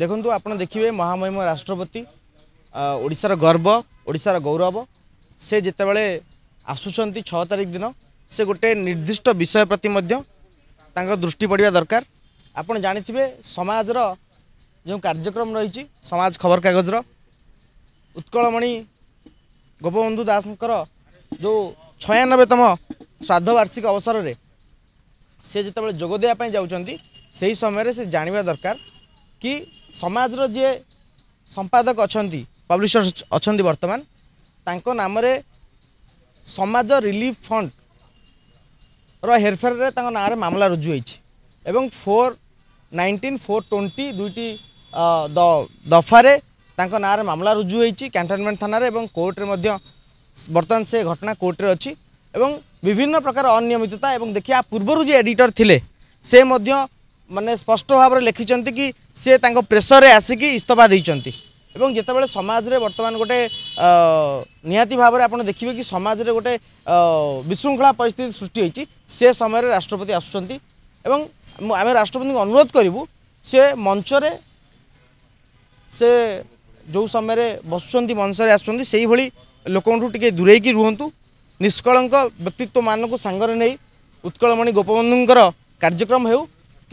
ଦେଖନ୍ତୁ ଆପଣ ଦେଖିବେ ମହାମହିମ ରାଷ୍ଟ୍ରପତି ଓଡ଼ିଶାର ଗର୍ବ ଓଡ଼ିଶାର ଗୌରବ ସେ ଯେତେବେଳେ ଆସୁଛନ୍ତି ଛଅ ତାରିଖ ଦିନ ସେ ଗୋଟେ ନିର୍ଦ୍ଦିଷ୍ଟ ବିଷୟ ପ୍ରତି ମଧ୍ୟ ତାଙ୍କ ଦୃଷ୍ଟି ପଡ଼ିବା ଦରକାର ଆପଣ ଜାଣିଥିବେ ସମାଜର ଯେଉଁ କାର୍ଯ୍ୟକ୍ରମ ରହିଛି ସମାଜ ଖବରକାଗଜର ଉତ୍କଳମଣି ଗୋପବନ୍ଧୁ ଦାସଙ୍କର ଯେଉଁ ଛୟାନବେତମ ଶ୍ରାଦ୍ଧବାର୍ଷିକ ଅବସରରେ ସେ ଯେତେବେଳେ ଯୋଗ ଦେବା ପାଇଁ ଯାଉଛନ୍ତି ସେହି ସମୟରେ ସେ ଜାଣିବା ଦରକାର କି ସମାଜର ଯିଏ ସମ୍ପାଦକ ଅଛନ୍ତି ପବ୍ଲିସର ଅଛନ୍ତି ବର୍ତ୍ତମାନ ତାଙ୍କ ନାମରେ ସମାଜ ରିଲିଫ୍ ଫଣ୍ଡର ହେରଫେରରେ ତାଙ୍କ ନାଁରେ ମାମଲା ରୁଜୁ ହୋଇଛି ଏବଂ ଫୋର୍ ନାଇଣ୍ଟିନ୍ ଫୋର୍ ଟ୍ୱେଣ୍ଟି ଦୁଇଟି ଦଫାରେ ତାଙ୍କ ନାଁରେ ମାମଲା ରୁଜୁ ହୋଇଛି କ୍ୟାଣ୍ଟନମେଣ୍ଟ ଥାନାରେ ଏବଂ କୋର୍ଟରେ ମଧ୍ୟ ବର୍ତ୍ତମାନ ସେ ଘଟଣା କୋର୍ଟରେ ଅଛି ଏବଂ ବିଭିନ୍ନ ପ୍ରକାର ଅନିୟମିତତା ଏବଂ ଦେଖିବା ପୂର୍ବରୁ ଯିଏ ଏଡ଼ିଟର ଥିଲେ ସେ ମଧ୍ୟ ମାନେ ସ୍ପଷ୍ଟ ଭାବରେ ଲେଖିଛନ୍ତି କି ସିଏ ତାଙ୍କ ପ୍ରେସରରେ ଆସିକି ଇସ୍ତଫା ଦେଇଛନ୍ତି ଏବଂ ଯେତେବେଳେ ସମାଜରେ ବର୍ତ୍ତମାନ ଗୋଟେ ନିହାତି ଭାବରେ ଆପଣ ଦେଖିବେ କି ସମାଜରେ ଗୋଟେ ବିଶୃଙ୍ଖଳା ପରିସ୍ଥିତି ସୃଷ୍ଟି ହୋଇଛି ସେ ସମୟରେ ରାଷ୍ଟ୍ରପତି ଆସୁଛନ୍ତି ଏବଂ ଆମେ ରାଷ୍ଟ୍ରପତିଙ୍କୁ ଅନୁରୋଧ କରିବୁ ସେ ମଞ୍ଚରେ ସେ ଯେଉଁ ସମୟରେ ବସୁଛନ୍ତି ମଞ୍ଚରେ ଆସୁଛନ୍ତି ସେଇଭଳି ଲୋକଙ୍କଠୁ ଟିକେ ଦୂରେଇକି ରୁହନ୍ତୁ ନିଷ୍କଳଙ୍କ ବ୍ୟକ୍ତିତ୍ୱମାନଙ୍କୁ ସାଙ୍ଗରେ ନେଇ ଉତ୍କଳମଣି ଗୋପବନ୍ଧୁଙ୍କର କାର୍ଯ୍ୟକ୍ରମ ହେଉ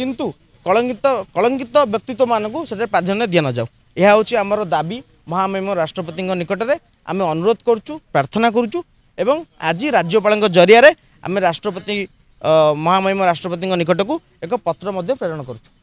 କିନ୍ତୁ କଳଙ୍କିତ କଳଙ୍କିତ ବ୍ୟକ୍ତିତ୍ୱମାନଙ୍କୁ ସେଥିରେ ପ୍ରାଧାନ୍ୟ ଦିଆନଯାଉ ଏହା ହେଉଛି ଆମର ଦାବି ମହାମହିମ ରାଷ୍ଟ୍ରପତିଙ୍କ ନିକଟରେ ଆମେ ଅନୁରୋଧ କରୁଛୁ ପ୍ରାର୍ଥନା କରୁଛୁ ଏବଂ ଆଜି ରାଜ୍ୟପାଳଙ୍କ ଜରିଆରେ ଆମେ ରାଷ୍ଟ୍ରପତି ମହାମହିମ ରାଷ୍ଟ୍ରପତିଙ୍କ ନିକଟକୁ ଏକ ପତ୍ର ମଧ୍ୟ ପ୍ରେରଣ କରୁଛୁ